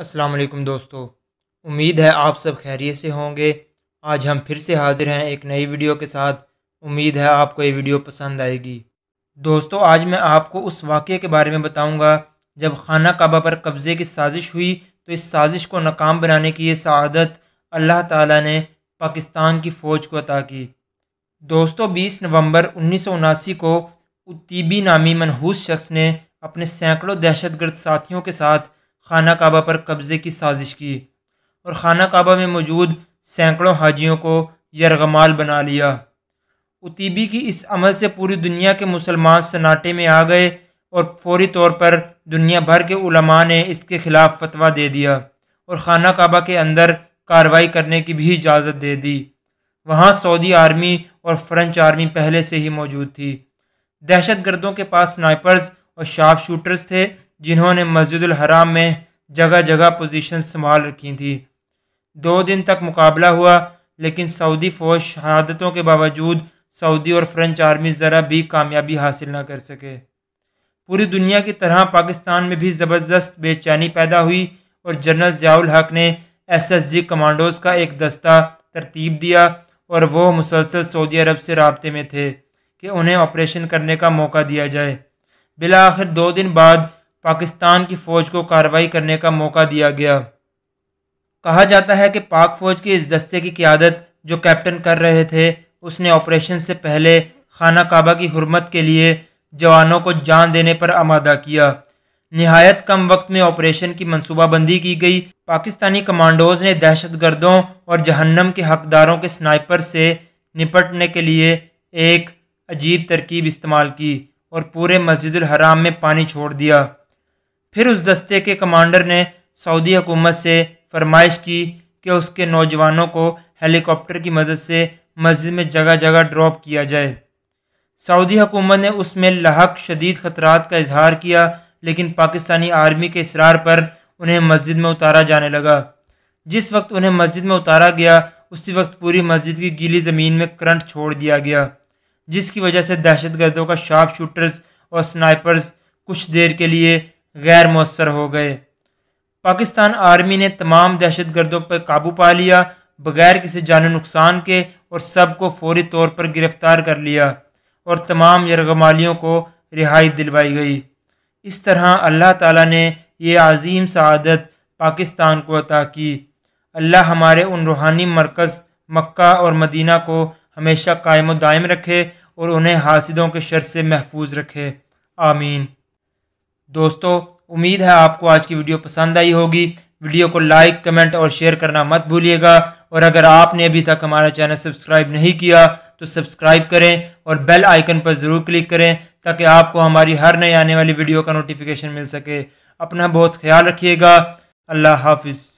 अस्सलाम वालेकुम दोस्तों उम्मीद है आप सब खैरियत से होंगे आज हम फिर से हाज़िर हैं एक नई वीडियो के साथ उम्मीद है आपको ये वीडियो पसंद आएगी दोस्तों आज मैं आपको उस वाक़े के बारे में बताऊंगा जब खाना काबा पर कब्ज़े की साजिश हुई तो इस साजिश को नाकाम बनाने की ये शहादत अल्लाह ताला ने पाकिस्तान की फ़ौज को अता की दोस्तों बीस नवम्बर उन्नीस को उतीबी नामी मनहूस शख्स ने अपने सैकड़ों दहशतगर्द साथियों के साथ खाना काबा पर कब्ज़े की साजिश की और खाना काबा में मौजूद सैकड़ों हाजियों को यरगमाल बना लिया उतीबी की इस अमल से पूरी दुनिया के मुसलमान सन्नाटे में आ गए और फौरी तौर पर दुनिया भर के उलमा ने इसके ख़िलाफ़ फतवा दे दिया और खाना काबा के अंदर कार्रवाई करने की भी इजाज़त दे दी वहाँ सऊदी आर्मी और फ्रेंच आर्मी पहले से ही मौजूद थी दहशत गर्दों के पास स्नाइपर्स और शार्प शूटर्स थे जिन्होंने मस्जिद हराम में जगह जगह पोजीशन संभाल रखी थी दो दिन तक मुकाबला हुआ लेकिन सऊदी फ़ौज शहादतों के बावजूद सऊदी और फ्रेंच आर्मी ज़रा भी कामयाबी हासिल ना कर सके पूरी दुनिया की तरह पाकिस्तान में भी ज़बरदस्त बेचैनी पैदा हुई और जनरल ज़ियाउल हक ने एसएसजी कमांडोज का एक दस्ता तरतीब दिया और वह मुसलसल सऊदी अरब से रबते में थे कि उन्हें ऑपरेशन करने का मौका दिया जाए बिला आखिर दो दिन बाद पाकिस्तान की फ़ौज को कार्रवाई करने का मौका दिया गया कहा जाता है कि पाक फ़ौज के इस दस्ते की क्यादत जो कैप्टन कर रहे थे उसने ऑपरेशन से पहले खाना काबा की हरमत के लिए जवानों को जान देने पर आमादा किया नहायत कम वक्त में ऑपरेशन की मनसूबाबंदी की गई पाकिस्तानी कमांडोज ने दहशत गर्दों और जहन्नम के हकदारों के स्नाइपर से निपटने के लिए एक अजीब तरकीब इस्तेमाल की और पूरे मस्जिद हराम में पानी छोड़ दिया फिर उस दस्ते के कमांडर ने सऊदी हुकूमत से फरमाइश की कि उसके नौजवानों को हेलीकॉप्टर की मदद से मस्जिद में जगह जगह ड्रॉप किया जाए सऊदी हुकूमत ने उसमें लाक शदीद खतरात का इजहार किया लेकिन पाकिस्तानी आर्मी के इसरार पर उन्हें मस्जिद में उतारा जाने लगा जिस वक्त उन्हें मस्जिद में उतारा गया उसी वक्त पूरी मस्जिद की गीली ज़मीन में करंट छोड़ दिया गया जिसकी वजह से दहशत गर्दों का शार्प शूटर्स और स्नाइपर्स कुछ देर के लिए गैर मौसर हो गए पाकिस्तान आर्मी ने तमाम दहशत गर्दों पर काबू पा लिया बगैर किसी जान नुकसान के और सब को फौरी तौर पर गिरफ्तार कर लिया और तमाम यरगमालियों को रिहाई दिलवाई गई इस तरह अल्लाह ताला ने ये अजीम शहादत पाकिस्तान को अता की अल्लाह हमारे उन रूहानी मरकज़ मक्का और मदीना को हमेशा कायम दायम रखे और उन्हें हासिदों के शर से महफूज रखे आमीन दोस्तों उम्मीद है आपको आज की वीडियो पसंद आई होगी वीडियो को लाइक कमेंट और शेयर करना मत भूलिएगा और अगर आपने अभी तक हमारा चैनल सब्सक्राइब नहीं किया तो सब्सक्राइब करें और बेल आइकन पर ज़रूर क्लिक करें ताकि आपको हमारी हर नई आने वाली वीडियो का नोटिफिकेशन मिल सके अपना बहुत ख्याल रखिएगा अल्लाह हाफिज़